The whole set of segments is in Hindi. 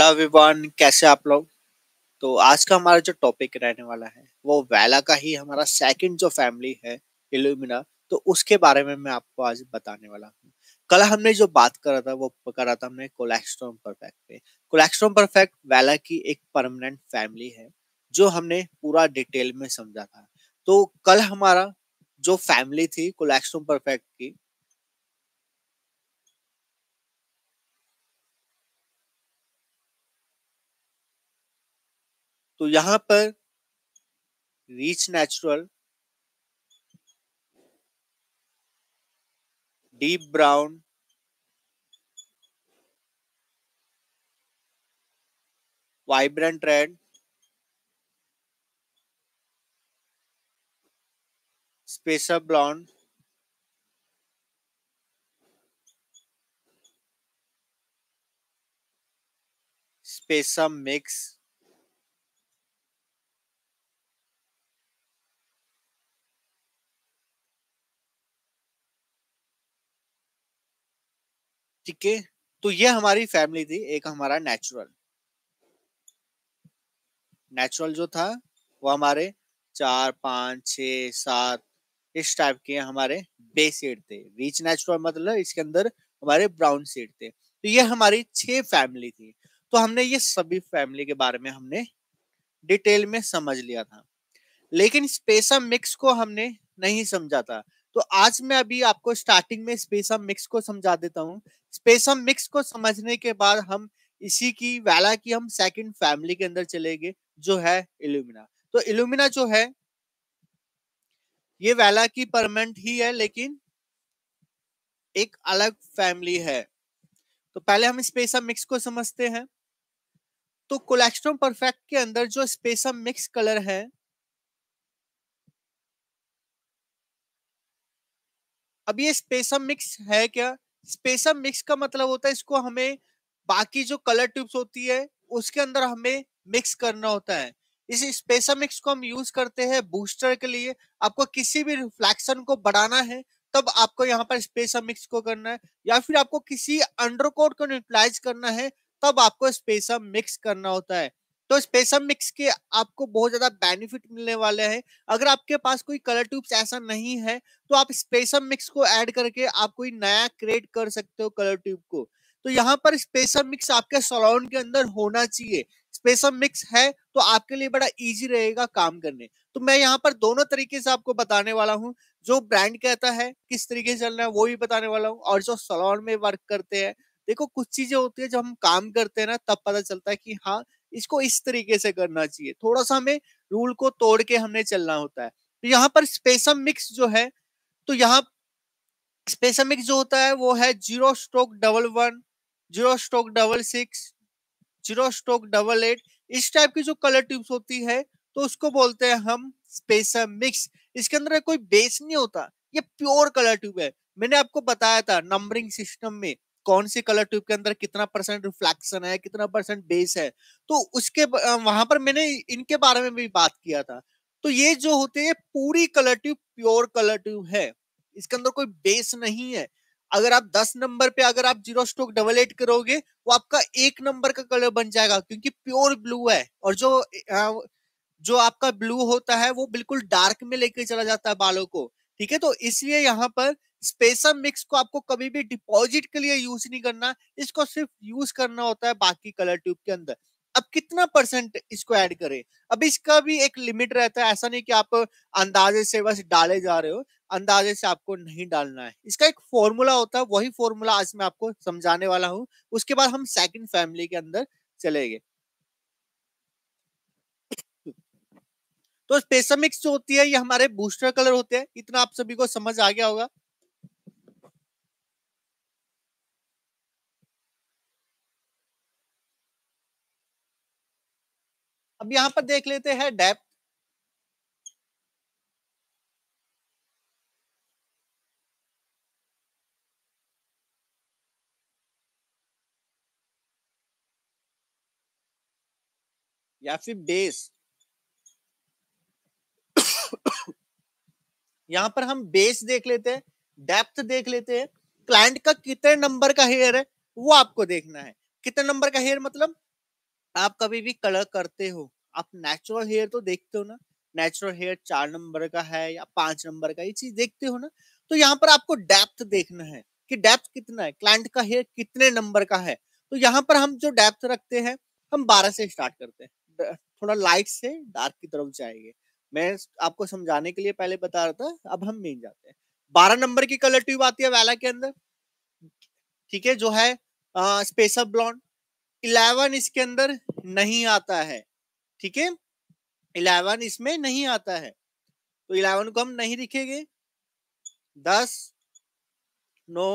हेलो विवान कैसे आप लोग तो आज का हमारा जो टॉपिक रहने वाला है वो वैला का ही हमारा सेकंड जो फैमिली है इल्यूमिना तो उसके बारे में मैं आपको आज बताने वाला हूँ कल हमने जो बात करा था वो करा था हमने कोलेक्स्ट्रोम परफेक्ट पे कोलेक्स्ट्रोम परफेक्ट वैला की एक परमानेंट फैमिली है जो हमने पूरा डिटेल में समझा था तो कल हमारा जो फैमिली थी कोलेक्स्ट्रोम परफेक्ट की तो यहां पर rich natural deep brown vibrant red स्पेसर ब्लॉन्ड स्पेसम मिक्स ठीक है तो ये हमारी फैमिली थी एक हमारा नेचुरल नेचुरल जो था वो हमारे चार पांच छ सात इस टाइप के हमारे बे सीड थे रिच नेचुरल मतलब इसके अंदर हमारे ब्राउन सीड थे तो ये हमारी छह फैमिली थी तो हमने ये सभी फैमिली के बारे में हमने डिटेल में समझ लिया था लेकिन स्पेसा मिक्स को हमने नहीं समझा था तो आज मैं अभी आपको स्टार्टिंग में स्पेसा मिक्स को समझा देता हूँ स्पेसम मिक्स को समझने के बाद हम इसी की वैला की हम सेकंड फैमिली के अंदर चले गए जो है इल्यूमिना तो इल्यूमिना जो है ये वैला की परमेंट ही है लेकिन एक अलग फैमिली है तो पहले हम स्पेसम मिक्स को समझते हैं तो कोलेस्ट्रोम परफेक्ट के अंदर जो स्पेसम मिक्स कलर है अब ये स्पेसम मिक्स है क्या स्पेसम मिक्स का मतलब होता है इसको हमें बाकी जो कलर ट्यूब्स होती है उसके अंदर हमें मिक्स करना होता है इस स्पेसम मिक्स को हम यूज करते हैं बूस्टर के लिए आपको किसी भी रिफ्लेक्शन को बढ़ाना है तब आपको यहाँ पर स्पेसम मिक्स को करना है या फिर आपको किसी अंडरकोट को न्यूट्रलाइज करना है तब आपको स्पेसम मिक्स करना होता है तो स्पेशम मिक्स के आपको बहुत ज़्यादा बेनिफिट मिलने वाले हैं अगर आपके पास कोई कलर ट्यूब्स ऐसा नहीं है तो आप स्पेसम मिक्स को ऐड करके आप कोई नया क्रिएट कर सकते हो कलर ट्यूब को तो यहाँ पर स्पेसम मिक्स आपके सलोन के अंदर होना चाहिए स्पेसम मिक्स है तो आपके लिए बड़ा इजी रहेगा काम करने तो मैं यहाँ पर दोनों तरीके से आपको बताने वाला हूँ जो ब्रांड कहता है किस तरीके से चलना है वो भी बताने वाला हूँ और जो सलोन में वर्क करते हैं देखो कुछ चीजें होती है जब हम काम करते हैं ना तब पता चलता है कि हाँ इसको इस तरीके से करना चाहिए थोड़ा सा हमें रूल को तोड़ के हमने चलना होता है तो यहाँ पर स्पेसम मिक्स जो है तो यहाँ स्पेसम मिक्स जो होता है वो है zero stroke double one zero stroke double six zero stroke double eight इस टाइप की जो कलर ट्यूब्स होती है तो उसको बोलते हैं हम स्पेसम मिक्स इसके अंदर कोई बेस नहीं होता ये प्योर कलर ट्यूब है मैंने आपको बताया था नंबरिंग सिस्टम में कौन सी कलर ट्यूब के अंदर कितना परसेंट रिफ्लेक्शन है कितना परसेंट बेस है तो उसके वहां पर मैंने इनके बारे में भी बात किया था तो ये जो होते हैं पूरी colour tube pure colour tube है इसके अंदर कोई बेस नहीं है अगर आप 10 नंबर पे अगर आप जीरो स्ट्रोक डबल एट करोगे वो आपका एक नंबर का कलर बन जाएगा क्योंकि प्योर ब्लू है और जो जो आपका ब्लू होता है वो बिल्कुल डार्क में लेके चला जाता है बालों को ठीक है तो इसलिए यहाँ पर स्पेसम मिक्स को आपको कभी भी डिपॉजिट के लिए यूज नहीं करना इसको सिर्फ यूज करना होता है बाकी कलर ट्यूब के अंदर अब कितना परसेंट इसको ऐड करें अब इसका भी एक लिमिट रहता है ऐसा नहीं कि आप अंदाजे से बस डाले जा रहे हो अंदाजे से आपको नहीं डालना है इसका एक फॉर्मूला होता है वही फॉर्मूला आज मैं आपको समझाने वाला हूँ उसके बाद हम सेकंड फैमिली के अंदर चले गए तो स्पेसमिक्स जो होती है ये हमारे बूस्टर कलर होते हैं इतना आप सभी को समझ आ गया होगा अब यहां पर देख लेते हैं डेप्थ या फिर बेस यहाँ पर हम बेस देख लेते हैं डेप्थ देख लेते हैं क्लाइंट का कितने नंबर का हेयर है वो आपको देखना है कितने नंबर का हेयर मतलब आप कभी भी कलर करते हो आप नेचुरल हेयर तो देखते हो ना नेचुरल हेयर चार नंबर का है या पांच नंबर का ये चीज देखते हो ना तो यहाँ पर आपको डेप्थ देखना है कि डेप्थ कितना है क्लाइंट का हेयर कितने नंबर का है तो यहाँ पर हम जो डेप्थ रखते हैं हम बारह से स्टार्ट करते हैं थोड़ा लाइट से डार्क की तरफ जाएंगे मैं आपको समझाने के लिए पहले बता रहा था अब हम मेन जाते हैं बारह नंबर की कलर ट्यूब आती है वैला के अंदर ठीक है जो है स्पेसअप ब्लॉन्ड इलेवन इसके अंदर नहीं आता है ठीक है इलेवन इसमें नहीं आता है तो इलेवन को हम नहीं लिखेंगे दस नौ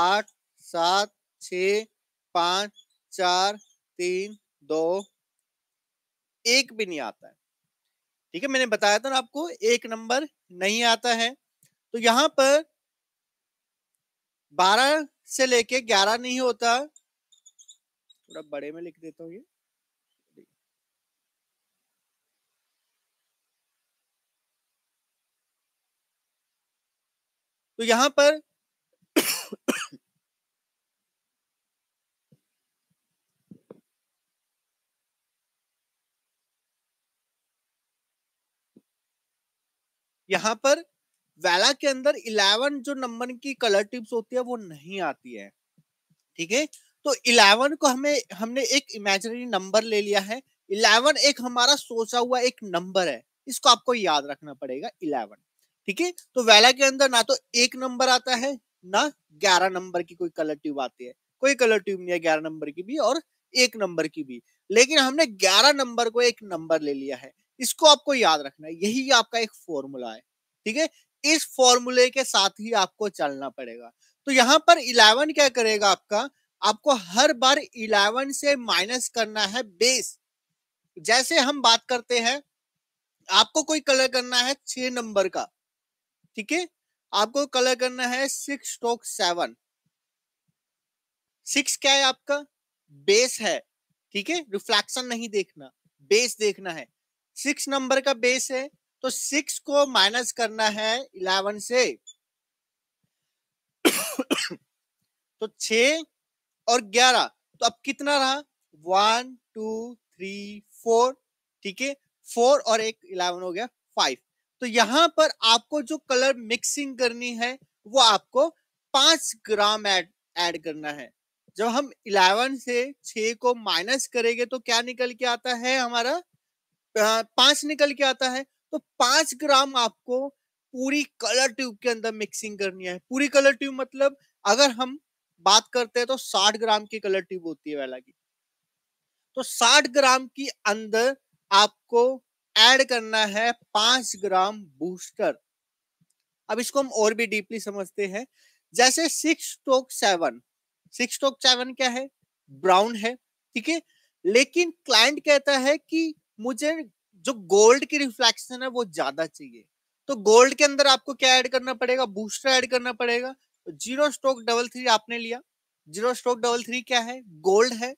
आठ सात छ पांच चार तीन दो एक भी नहीं आता है ठीक है मैंने बताया था ना आपको एक नंबर नहीं आता है तो यहां पर बारह से लेके ग्यारह नहीं होता थोड़ा बड़े में लिख देता हूँ ये तो यहां पर यहाँ पर वेला के अंदर इलेवन जो नंबर की कलर टिप्स होती है वो नहीं आती है ठीक है तो इलेवन को हमें हमने एक इमेजिनरी नंबर ले लिया है इलेवन एक हमारा सोचा हुआ एक नंबर है इसको आपको याद रखना पड़ेगा इलेवन ठीक है तो वेला के अंदर ना तो एक नंबर आता है ना ग्यारह नंबर की कोई कलर ट्यूब आती है कोई कलर ट्यूब नहीं है ग्यारह नंबर की भी और एक नंबर की भी लेकिन हमने ग्यारह नंबर को एक नंबर ले लिया है इसको आपको याद रखना है यही आपका एक फॉर्मूला है ठीक है इस फॉर्मूले के साथ ही आपको चलना पड़ेगा तो यहाँ पर इलेवन क्या करेगा आपका आपको हर बार इलेवन से माइनस करना है बेस जैसे हम बात करते हैं आपको कोई कलर करना है छह नंबर का ठीक है आपको कलर करना है सिक्स स्टोक सेवन सिक्स क्या है आपका बेस है ठीक है रिफ्लेक्शन नहीं देखना बेस देखना है सिक्स नंबर का बेस है तो सिक्स को माइनस करना है इलेवन से तो छ और ग्यारह तो अब कितना रहा वन टू थ्री फोर ठीक है फोर और एक इलेवन हो गया फाइव तो यहां पर आपको जो कलर मिक्सिंग करनी है वो आपको पांच ग्राम ऐड ऐड करना है जब हम इलेवन से छ को माइनस करेंगे तो क्या निकल के आता है हमारा पांच निकल के आता है तो पांच ग्राम आपको पूरी कलर ट्यूब के अंदर मिक्सिंग करनी है पूरी कलर ट्यूब मतलब अगर हम बात करते हैं तो साठ ग्राम की कलर ट्यूब होती है वाला की तो साठ ग्राम की अंदर आपको ऐड करना है पांच ग्राम बूस्टर अब इसको हम और भी डीपली समझते हैं जैसे six stroke seven six stroke seven क्या है ब्राउन है ठीक है लेकिन क्लाइंट कहता है कि मुझे जो गोल्ड की रिफ्लेक्शन है वो ज्यादा चाहिए तो गोल्ड के अंदर आपको क्या ऐड करना पड़ेगा बूस्टर ऐड करना पड़ेगा जीरो स्ट्रोक डबल थ्री आपने लिया जीरो स्ट्रोक डबल थ्री क्या है गोल्ड है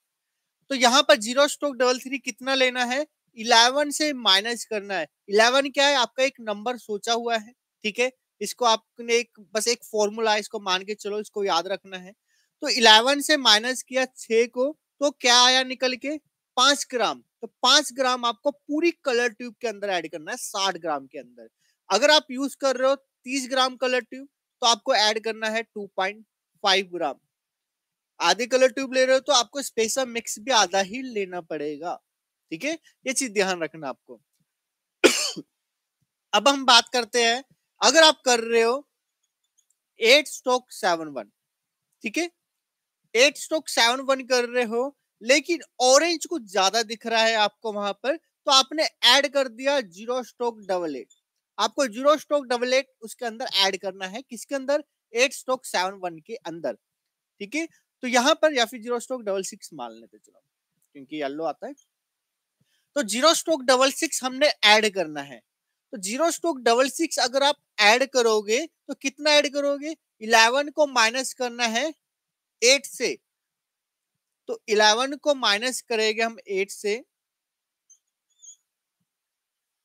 तो यहाँ पर जीरो स्ट्रोक डबल थ्री कितना लेना है इलेवन से माइनस करना है इलेवन क्या है आपका एक नंबर सोचा हुआ है ठीक है इसको आपने एक बस एक फॉर्मूला है इसको मान के चलो इसको याद रखना है तो इलेवन से माइनस किया छ को तो क्या आया निकल के पांच ग्राम तो पांच ग्राम आपको पूरी कलर ट्यूब के अंदर ऐड करना है साठ ग्राम के अंदर अगर आप यूज कर रहे हो तीस ग्राम कलर ट्यूब तो आपको ऐड करना है टू पॉइंट फाइव ग्राम आधे कलर ट्यूब ले रहे हो तो आपको स्पेशल मिक्स भी आधा ही लेना पड़ेगा ठीक है ये चीज ध्यान रखना आपको अब हम बात करते हैं अगर आप कर रहे हो एट स्टोक सेवन वन ठीक है एट स्टोक सेवन वन कर रहे हो लेकिन ऑरेंज कुछ ज्यादा दिख रहा है आपको वहां पर तो आपने ऐड कर दिया जीरो स्टॉक डबल एट आपको जीरो स्टॉक डबल एट उसके अंदर ऐड करना है किसके अंदर एट स्टॉक सेवन वन के अंदर ठीक है तो यहां पर या फिर जीरो स्टॉक डबल सिक्स मान लेते चलो क्योंकि येलो आता है तो जीरो स्टॉक डबल सिक्स हमने ऐड करना है तो जीरो स्टॉक डबल सिक्स अगर आप ऐड करोगे तो कितना ऐड करोगे इलेवन को माइनस करना है एट से तो 11 को माइनस करेंगे हम 8 से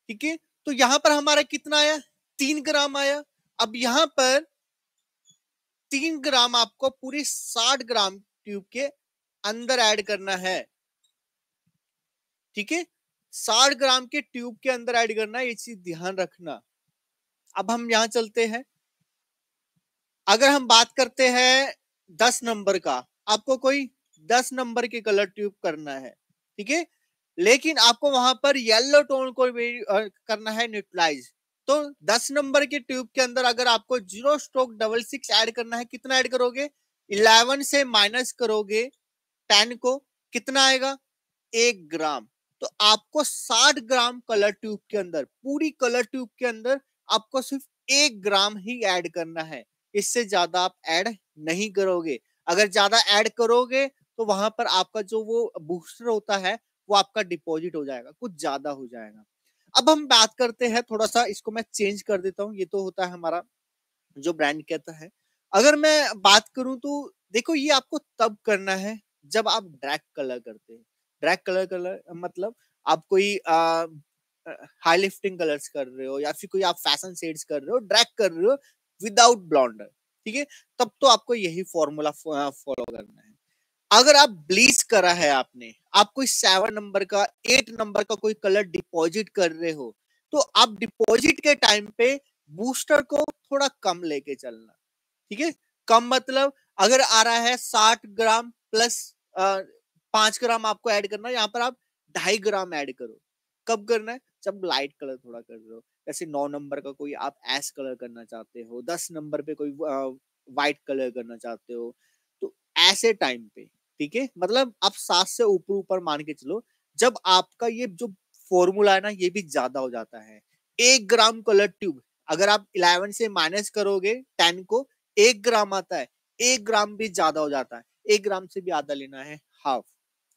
ठीक है तो यहां पर हमारा कितना आया तीन ग्राम आया अब यहां पर तीन ग्राम आपको पूरी साठ ग्राम ट्यूब के अंदर ऐड करना है ठीक है साठ ग्राम के ट्यूब के अंदर ऐड करना है ये चीज ध्यान रखना अब हम यहां चलते हैं अगर हम बात करते हैं दस नंबर का आपको कोई दस नंबर के कलर ट्यूब करना है ठीक है लेकिन आपको वहां पर येलो टोन को करना है न्यूट्रलाइज तो दस नंबर के ट्यूब के अंदर अगर आपको zero stroke double six add करना है कितना एड करोगे इलेवन से माइनस करोगे टेन को कितना आएगा एक ग्राम तो आपको साठ ग्राम कलर ट्यूब के अंदर पूरी कलर ट्यूब के अंदर आपको सिर्फ एक ग्राम ही ऐड करना है इससे ज्यादा आप ऐड नहीं करोगे अगर ज्यादा ऐड करोगे तो वहां पर आपका जो वो बूस्टर होता है वो आपका डिपॉजिट हो जाएगा कुछ ज्यादा हो जाएगा अब हम बात करते हैं थोड़ा सा इसको मैं चेंज कर देता हूँ ये तो होता है हमारा जो ब्रांड कहता है अगर मैं बात करूं तो देखो ये आपको तब करना है जब आप ड्रैक कलर करते हैं ड्रैक कलर कलर मतलब आप कोई हाई लिफ्टिंग कलर्स कर रहे हो या फिर कोई आप फैशन शेड्स कर रहे हो ड्रैक कर रहे हो विदाउट ब्लॉन्डर ठीक है तब तो आपको यही फॉर्मूला फॉलो करना है अगर आप ब्लीच करा है आपने आप कोई सेवन नंबर का एट नंबर का कोई कलर डिपॉजिट कर रहे हो तो आप डिपॉजिट के टाइम पे बूस्टर को थोड़ा कम लेके चलना ठीक है कम मतलब अगर आ रहा है साठ ग्राम प्लस पांच ग्राम आपको ऐड करना यहाँ पर आप ढाई ग्राम ऐड करो कब करना है जब लाइट कलर थोड़ा कर रहे हो जैसे नौ नंबर का कोई आप एस कलर करना चाहते हो दस नंबर पे कोई व्हाइट कलर करना चाहते हो ऐसे टाइम पे ठीक है मतलब आप सात से ऊपर ऊपर मान के चलो जब आपका ये जो फॉर्मूला है ना ये भी ज्यादा हो जाता है एक ग्राम कलर ट्यूब अगर आप इलेवन से माइनस करोगे टेन को एक ग्राम आता है एक ग्राम भी ज्यादा हो जाता है एक ग्राम से भी आधा लेना है हाफ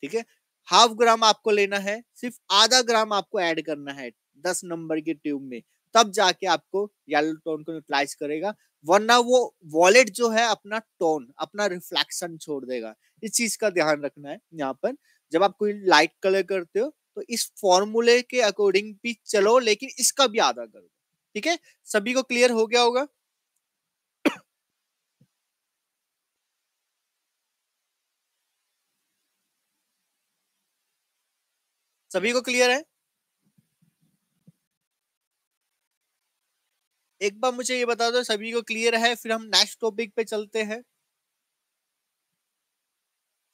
ठीक है हाफ ग्राम आपको लेना है सिर्फ आधा ग्राम आपको ऐड करना है दस नंबर के ट्यूब में तब जाके आपको येलो टोन को न्यूट्रलाइज करेगा वरना वो वॉलेट जो है अपना टोन अपना रिफ्लेक्शन छोड़ देगा इस चीज का ध्यान रखना है यहाँ पर जब आप कोई लाइट कलर करते हो तो इस फॉर्मूले के अकॉर्डिंग भी चलो लेकिन इसका भी आधा कर दो ठीक है सभी को क्लियर हो गया होगा सभी को क्लियर है एक बार मुझे ये बता दो सभी को क्लियर है फिर हम नेक्स्ट टॉपिक पे चलते हैं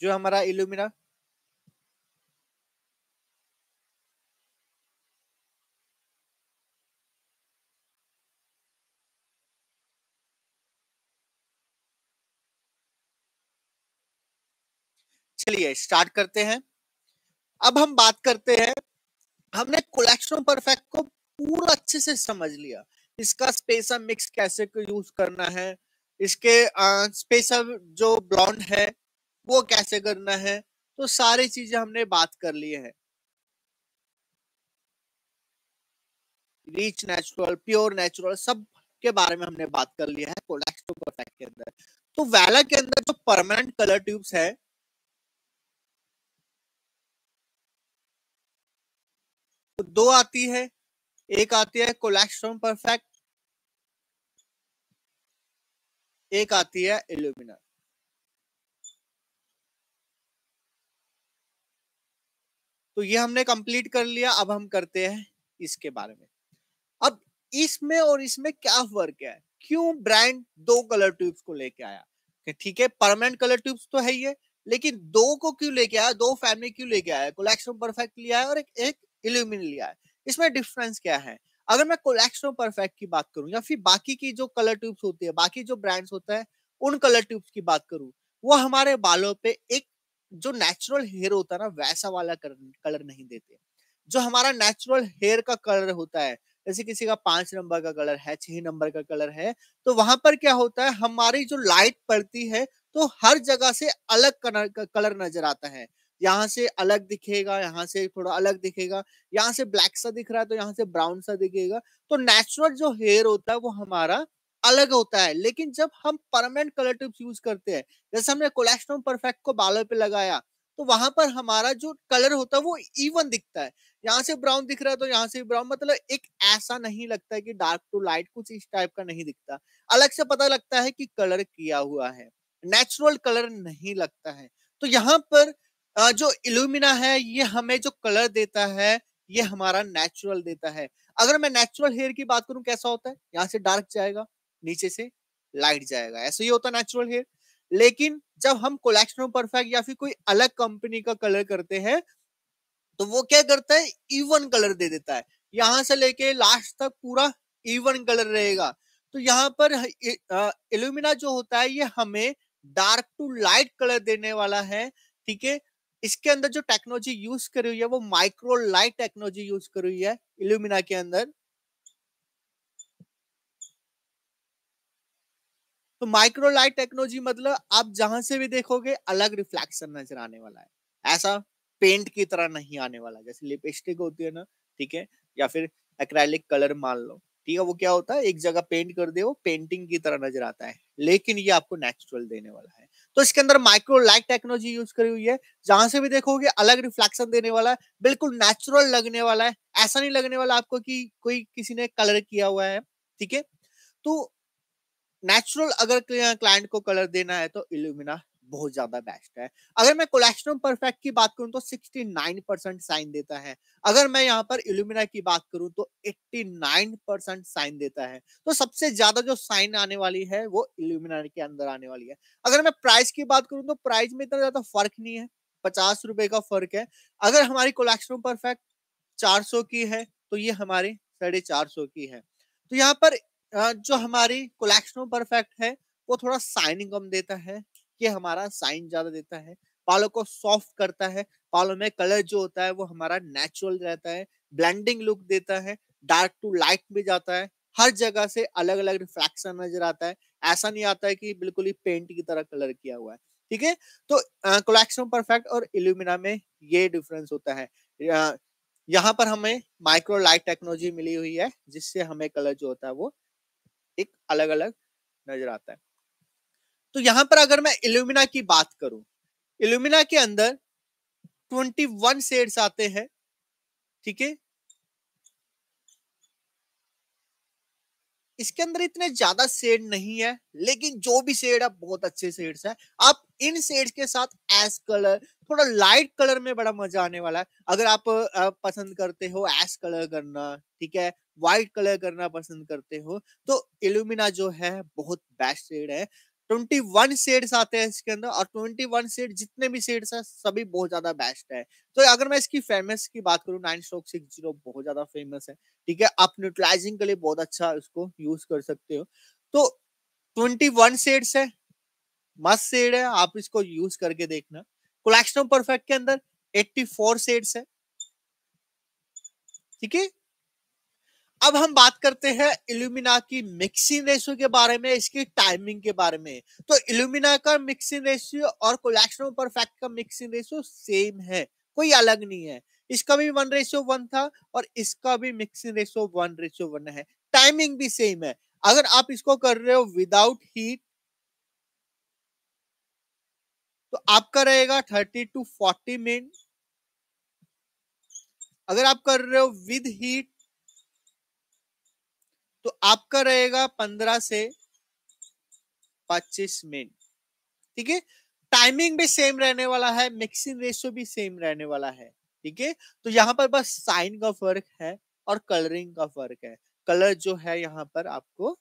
जो हमारा इल्यूमिना चलिए स्टार्ट करते हैं अब हम बात करते हैं हमने कोलेक्शन परफेक्ट को पूरा अच्छे से समझ लिया इसका स्पेशल मिक्स कैसे यूज करना है इसके स्पेशल जो ब्राउन है वो कैसे करना है तो सारी चीजें हमने बात कर ली है रिच नेचुरल प्योर नेचुरल सब के बारे में हमने बात कर लिया है कोलैक्स टू परफेक्ट के अंदर तो वैला के अंदर जो परमानेंट कलर ट्यूब्स है तो दो आती है एक आती है कोलेक्स्ट्रॉन परफेक्ट एक आती है इल्यूमिनर तो ये हमने कंप्लीट कर लिया अब हम करते हैं इसके बारे में अब इसमें और इसमें क्या फर्क है क्यों ब्रांड दो कलर ट्यूब्स को लेके आया ठीक है परमानेंट कलर ट्यूब्स तो है ये लेकिन दो को क्यों लेके आया दो फैमिली क्यों लेके आया कोलेक्शन परफेक्ट लिया है और एक, एक इल्यूमिन लिया है इसमें डिफरेंस क्या है अगर मैं कोलेक्सो परफेक्ट की बात करूं या फिर बाकी की जो कलर ट्यूब्स होती है बाकी जो ब्रांड्स होता है उन कलर ट्यूब्स की बात करूं वो हमारे बालों पे एक जो नेचुरल हेयर होता है ना वैसा वाला कलर नहीं देते जो हमारा नेचुरल हेयर का कलर होता है जैसे किसी का पांच नंबर का कलर है छह नंबर का कलर है तो वहां पर क्या होता है हमारी जो लाइट पड़ती है तो हर जगह से अलग कलर कलर नजर आता है यहाँ से अलग दिखेगा यहाँ से थोड़ा अलग दिखेगा यहाँ से ब्लैक सा दिख रहा है तो यहाँ से ब्राउन सा दिखेगा तो नेचुरल जो हेयर होता है वो हमारा अलग होता है लेकिन जब हम परमानेंट कलर टिप्स यूज करते हैं जैसे हमने कोलेस्ट्रोम परफेक्ट को बालों पे लगाया तो वहां पर हमारा जो कलर होता है वो इवन दिखता है यहाँ से ब्राउन दिख रहा है तो यहाँ से ब्राउन मतलब एक ऐसा नहीं लगता है कि डार्क टू लाइट कुछ इस टाइप का नहीं दिखता अलग से पता लगता है कि कलर किया हुआ है नेचुरल कलर नहीं लगता है तो यहाँ पर जो इल्यूमिना है ये हमें जो कलर देता है ये हमारा नेचुरल देता है अगर मैं नेचुरल हेयर की बात करूं कैसा होता है यहाँ से डार्क जाएगा नीचे से लाइट जाएगा ऐसा ही होता है नेचुरल हेयर लेकिन जब हम कोलेक्शन परफेक्ट या फिर कोई अलग कंपनी का कलर करते हैं तो वो क्या करता है इवन कलर दे देता है यहां से लेके लास्ट तक पूरा इवन कलर रहेगा तो यहाँ पर इल्यूमिना जो होता है ये हमें डार्क टू लाइट कलर देने वाला है ठीक है इसके अंदर जो टेक्नोलॉजी यूज करी हुई है वो माइक्रो लाइट टेक्नोलॉजी यूज करी हुई है इल्यूमिना के अंदर तो माइक्रो लाइट टेक्नोलॉजी मतलब आप जहां से भी देखोगे अलग रिफ्लेक्शन नजर आने वाला है ऐसा पेंट की तरह नहीं आने वाला जैसे लिपस्टिक होती है ना ठीक है या फिर एक्रेलिक कलर मान लो ठीक है वो क्या होता है एक जगह पेंट कर दे वो पेंटिंग की तरह नजर आता है लेकिन ये आपको नेचुरल देने वाला है तो इसके अंदर माइक्रो लाइट टेक्नोलॉजी यूज करी हुई है जहां से भी देखोगे अलग रिफ्लेक्शन देने वाला है बिल्कुल नेचुरल लगने वाला है ऐसा नहीं लगने वाला आपको कि कोई किसी ने कलर किया हुआ है ठीक है तो नेचुरल अगर क्लाइंट को कलर देना है तो इल्यूमिना बहुत ज्यादा बेस्ट है अगर मैं कोलेस्ट्रॉम परफेक्ट की बात करूं तो 69 परसेंट साइन देता है अगर मैं यहाँ पर इल्यूमिना की बात करूं तो 89 परसेंट साइन देता है तो सबसे ज्यादा जो साइन आने वाली है वो इल्यूमिना के अंदर आने वाली है अगर मैं प्राइस की बात करूं तो प्राइस में इतना ज्यादा फर्क नहीं है पचास रुपए का फर्क है अगर हमारी कोलेस्ट्रॉम परफेक्ट चार की है तो ये हमारी साढ़े चार की है तो यहाँ पर जो हमारी कोलेक्शन परफेक्ट है वो थोड़ा साइनिंग कम देता है ये हमारा साइन ज्यादा देता है बालों को सॉफ्ट करता है बालों में कलर जो होता है वो हमारा नेचुरल रहता है ब्लेंडिंग लुक देता है डार्क टू लाइट भी जाता है हर जगह से अलग अलग रिफ्लेक्शन नजर आता है ऐसा नहीं आता है कि बिल्कुल ही पेंट की तरह कलर किया हुआ है ठीक है तो कोलेक्शन परफेक्ट और इल्यूमिना में ये डिफरेंस होता है यहाँ पर हमें माइक्रो लाइट टेक्नोलॉजी मिली हुई है जिससे हमें कलर जो होता है वो एक अलग अलग नजर आता है तो यहां पर अगर मैं इल्यूमिना की बात करूं इल्यूमिना के अंदर 21 शेड्स आते हैं ठीक है इसके अंदर इतने ज्यादा शेड नहीं है लेकिन जो भी शेड है बहुत अच्छे शेड्स है आप इन शेड्स के साथ एस कलर थोड़ा लाइट कलर में बड़ा मजा आने वाला है अगर आप पसंद करते हो एस कलर करना ठीक है व्हाइट कलर करना पसंद करते हो तो इल्यूमिना जो है बहुत बेस्ट शेड है ट्वेंटी वन शेड्स आते हैं इसके अंदर और ट्वेंटी वन शेड जितने भी शेड्स हैं सभी बहुत ज्यादा बेस्ट है तो अगर मैं इसकी फेमस की बात करूँ नाइन स्टॉक सिक्स जीरो बहुत ज्यादा फेमस है ठीक है आप न्यूट्रलाइजिंग के लिए बहुत अच्छा इसको यूज कर सकते हो तो ट्वेंटी वन शेड्स है मस्त शेड है आप इसको यूज करके देखना कोलेक्शन परफेक्ट के अंदर एट्टी फोर शेड्स है ठीक है अब हम बात करते हैं इल्यूमिना की मिक्सिंग रेशियो के बारे में इसकी टाइमिंग के बारे में तो इल्यूमिना का मिक्सिंग रेशियो और कोलेक्शन परफेक्ट का मिक्सिंग रेशियो सेम है कोई अलग नहीं है इसका भी वन रेशियो वन था और इसका भी mixing ratio one ratio one है टाइमिंग भी सेम है अगर आप इसको कर रहे हो विदाउट हीट तो आपका रहेगा थर्टी टू फोर्टी मिनट अगर आप कर रहे हो विद हीट तो आपका रहेगा पंद्रह से पच्चीस मिनट ठीक है टाइमिंग भी सेम रहने वाला है मिक्सिंग रेशियो भी सेम रहने वाला है ठीक है तो यहाँ पर बस साइन का फर्क है और कलरिंग का फर्क है कलर जो है यहाँ पर आपको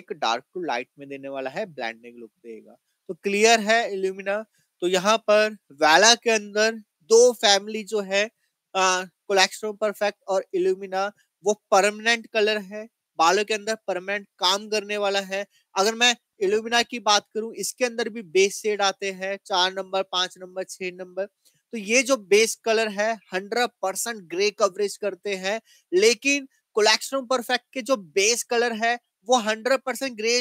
एक डार्क टू लाइट में देने वाला है ब्लैंडिंग लुक देगा तो क्लियर है इल्यूमिना तो यहाँ पर वैला के अंदर दो फैमिली जो है कोलेक्शन परफेक्ट और इल्यूमिना वो परमानेंट कलर है बालों के अंदर परमानेंट काम करने वाला है अगर मैं एलोविना की बात करूं इसके अंदर भी बेस शेड आते हैं चार नंबर पांच नंबर छह नंबर तो ये जो बेस कलर है हंड्रेड परसेंट ग्रे कवरेज करते हैं लेकिन कोलेक्शन परफेक्ट के जो बेस कलर है वो hundred percent grey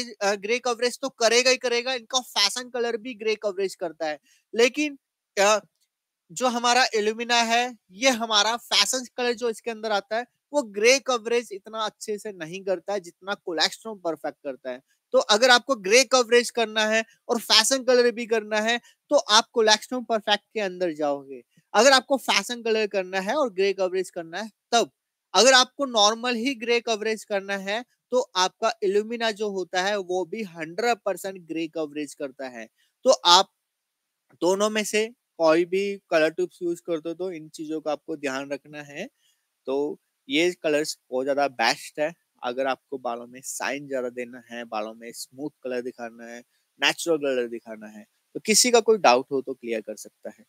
grey coverage तो करेगा ही करेगा इनका फैशन कलर भी ग्रे कवरेज करता है लेकिन जो हमारा एल्यूमिना है ये हमारा फैशन कलर जो इसके अंदर आता है वो ग्रे कवरेज इतना अच्छे से नहीं करता है जितना कोलेक्स्ट्रोम परफेक्ट करता है तो अगर आपको ग्रे कवरेज करना है और फैशन कलर भी करना है तो आप कोलेक्स्ट्रोम परफेक्ट के अंदर जाओगे अगर आपको फैशन कलर करना है और ग्रे कवरेज करना है तब अगर आपको नॉर्मल ही ग्रे कवरेज करना है तो आपका इल्यूमिना जो होता है वो भी हंड्रेड परसेंट ग्रे कवरेज करता है तो आप दोनों में से कोई भी कलर ट्यूब्स यूज करते हो तो इन चीजों का आपको ध्यान रखना है तो ये कलर्स बहुत ज़्यादा बेस्ट है अगर आपको बालों में साइन ज़्यादा देना है बालों में स्मूथ कलर दिखाना है नेचुरल कलर दिखाना है तो किसी का कोई डाउट हो तो क्लियर कर सकता है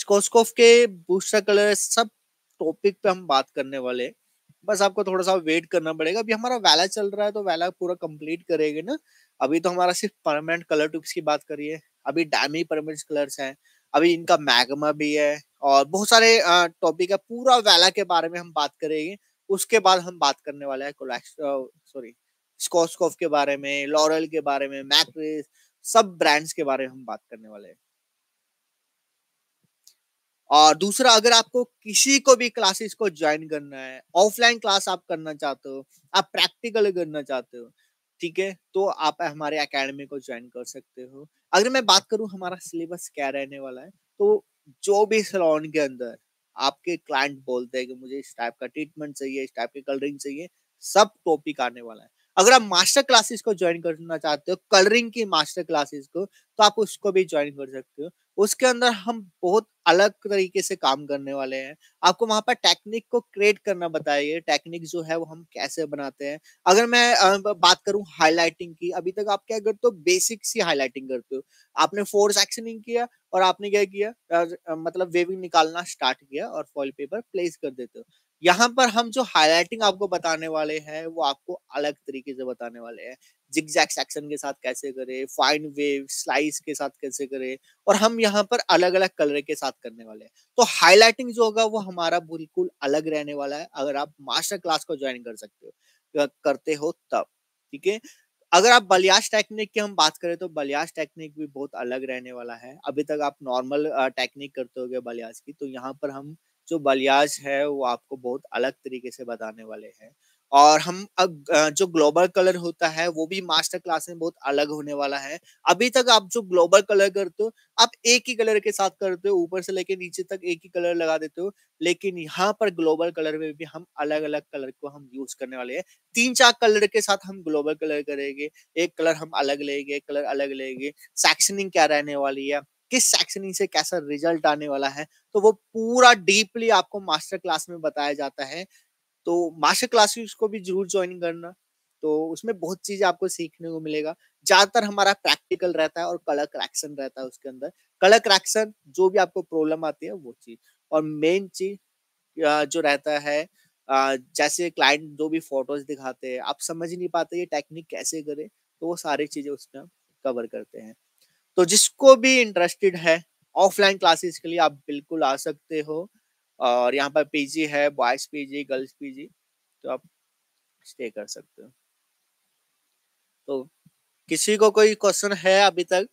स्कोस्कोफ के बूस्टर कलर सब टॉपिक पे हम बात करने वाले बस आपको थोड़ा सा वेट करना पड़ेगा अभी हमारा वैला चल रहा है तो वैला पूरा कंप्लीट करेगा ना अभी तो हमारा सिर्फ परमानेंट कलर ट्यूब्स की बात करिए अभी डैमी पिरामिड्स कलर्स हैं अभी इनका मैगमा भी है और बहुत सारे टॉपिक है पूरा वेला के बारे में हम बात करेंगे उसके बाद हम बात करने वाले हैं सॉरी स्कॉस्कोफ के बारे में लॉरल के बारे में मैक्रेस सब ब्रांड्स के बारे में हम बात करने वाले हैं और दूसरा अगर आपको किसी को भी क्लासेस को ज्वाइन करना है ऑफलाइन क्लास आप करना चाहते हो आप प्रैक्टिकल करना चाहते हो ठीक है तो आप हमारे एकेडमी को ज्वाइन कर सकते हो अगर मैं बात करूं हमारा सिलेबस क्या रहने वाला है तो जो भी सलोन के अंदर आपके क्लाइंट बोलते हैं कि मुझे इस टाइप का ट्रीटमेंट चाहिए इस टाइप की कलरिंग चाहिए सब टॉपिक आने वाला है अगर आप मास्टर क्लासेस को ज्वाइन करना चाहते हो कलरिंग की मास्टर क्लासेस को तो आप उसको भी ज्वाइन कर सकते हो उसके अंदर हम बहुत अलग तरीके से काम करने वाले हैं आपको वहां पर टेक्निक को क्रिएट करना बताइए टेक्निक जो है वो हम कैसे बनाते हैं अगर मैं बात करूं हाईलाइटिंग की अभी तक आप क्या करते हो बेसिक सी हाईलाइटिंग करते हो आपने फोर एक्शनिंग किया और आपने क्या किया मतलब वेविंग निकालना स्टार्ट किया और फॉइल पेपर प्लेस कर देते हो यहाँ पर हम जो हाईलाइटिंग आपको बताने वाले हैं वो आपको अलग तरीके से बताने वाले हैं जिगजैग सेक्शन के साथ कैसे करें फाइन वेव स्लाइस के साथ कैसे करें और हम यहाँ पर अलग अलग कलर के साथ करने वाले हैं तो हाईलाइटिंग जो होगा वो हमारा बिल्कुल अलग रहने वाला है अगर आप मास्टर क्लास को ज्वाइन कर सकते हो करते हो तब ठीक है अगर आप बलियाज टेक्निक की हम बात करें तो बलियाज टेक्निक भी बहुत अलग रहने वाला है अभी तक आप नॉर्मल टेक्निक करते हो गए बलियाज की तो यहाँ पर हम जो बलियाज है वो आपको बहुत अलग तरीके से बताने वाले हैं और हम अब जो ग्लोबल कलर होता है वो भी मास्टर क्लास में बहुत अलग होने वाला है अभी तक आप जो ग्लोबल कलर करते हो आप एक ही कलर के साथ करते हो ऊपर से लेके नीचे तक एक ही कलर लगा देते हो लेकिन यहाँ पर ग्लोबल कलर में भी हम अलग अलग कलर को हम यूज करने वाले हैं तीन चार कलर के साथ हम ग्लोबल कलर करेंगे एक कलर हम अलग लेंगे कलर अलग लेंगे सेक्शनिंग क्या रहने वाली है किस सेक्शनिंग से कैसा रिजल्ट आने वाला है तो वो पूरा डीपली आपको मास्टर क्लास में बताया जाता है तो मास्टर क्लास को भी जरूर ज्वाइन करना तो उसमें बहुत चीज आपको सीखने को मिलेगा ज्यादातर हमारा प्रैक्टिकल रहता है और कलर करेक्शन रहता है उसके अंदर कलर करेक्शन जो भी आपको प्रॉब्लम आती है वो चीज और मेन चीज जो रहता है जैसे क्लाइंट जो भी फोटोज दिखाते हैं आप समझ नहीं पाते ये टेक्निक कैसे करें तो वो सारी चीजें उसमें कवर करते हैं तो जिसको भी इंटरेस्टेड है ऑफलाइन क्लासेस के लिए आप बिल्कुल आ सकते हो और यहाँ पर पीजी है बॉयज पीजी गर्ल्स पीजी तो आप स्टे कर सकते हो तो किसी को कोई क्वेश्चन है अभी तक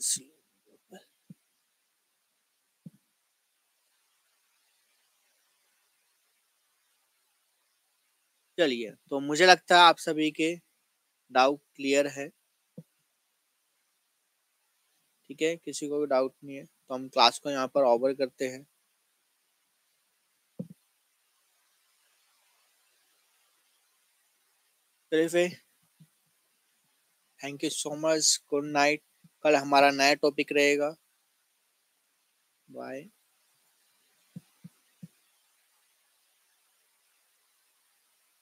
चलिए तो मुझे लगता है आप सभी के डाउट क्लियर है ठीक है किसी को भी डाउट नहीं है तो हम क्लास को यहाँ पर ओवर करते हैं चलिए फिर thank you so much good night कल हमारा नया टॉपिक रहेगा बाय